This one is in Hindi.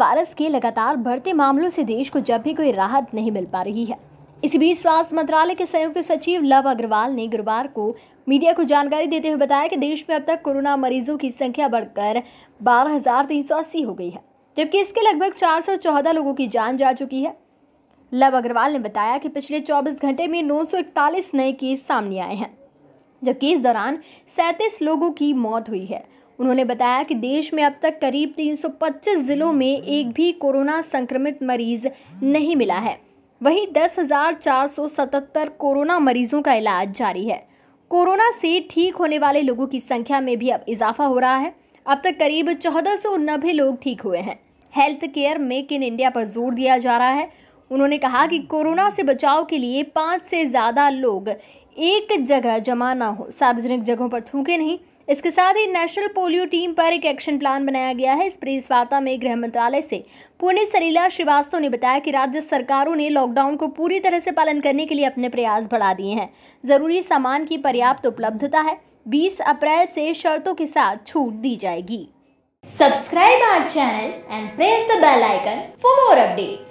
वायरस के लगातार बढ़ते मामलों से देश को जब भी कोई राहत नहीं मिल पा रही है इसी बीच स्वास्थ्य मंत्रालय के संयुक्त सचिव लव अग्रवाल ने गुरुवार को मीडिया को जानकारी देते हुए बताया कि देश में अब तक कोरोना मरीजों की संख्या बढ़कर बारह हो गई है जबकि इसके लगभग 414 लोगों की जान जा चुकी है लव अग्रवाल ने बताया कि पिछले 24 घंटे में 941 नए केस सामने आए हैं जबकि इस दौरान सैंतीस लोगों की मौत हुई है उन्होंने बताया कि देश में अब तक करीब 325 जिलों में एक भी कोरोना संक्रमित मरीज नहीं मिला है वहीं 10,477 कोरोना मरीजों का इलाज जारी है कोरोना से ठीक होने वाले लोगों की संख्या में भी अब इजाफा हो रहा है अब तक करीब चौदह नब्बे लोग ठीक हुए हैं health care make in India पर जोर दिया जा रहा है उन्होंने कहा कि कोरोना से बचाव के लिए पाँच से ज़्यादा लोग एक जगह जमा ना हो सार्वजनिक जगहों पर थूके नहीं इसके साथ ही नेशनल पोलियो टीम पर एक एक्शन प्लान बनाया गया है इस प्रेस वार्ता में गृह मंत्रालय से पुणे सलीला श्रीवास्तव ने बताया कि राज्य सरकारों ने लॉकडाउन को पूरी तरह से पालन करने के लिए अपने प्रयास बढ़ा दिए हैं जरूरी सामान की पर्याप्त उपलब्धता है 20 अप्रैल से शर्तों के साथ छूट दी जाएगी subscribe our channel and press the bell icon for more update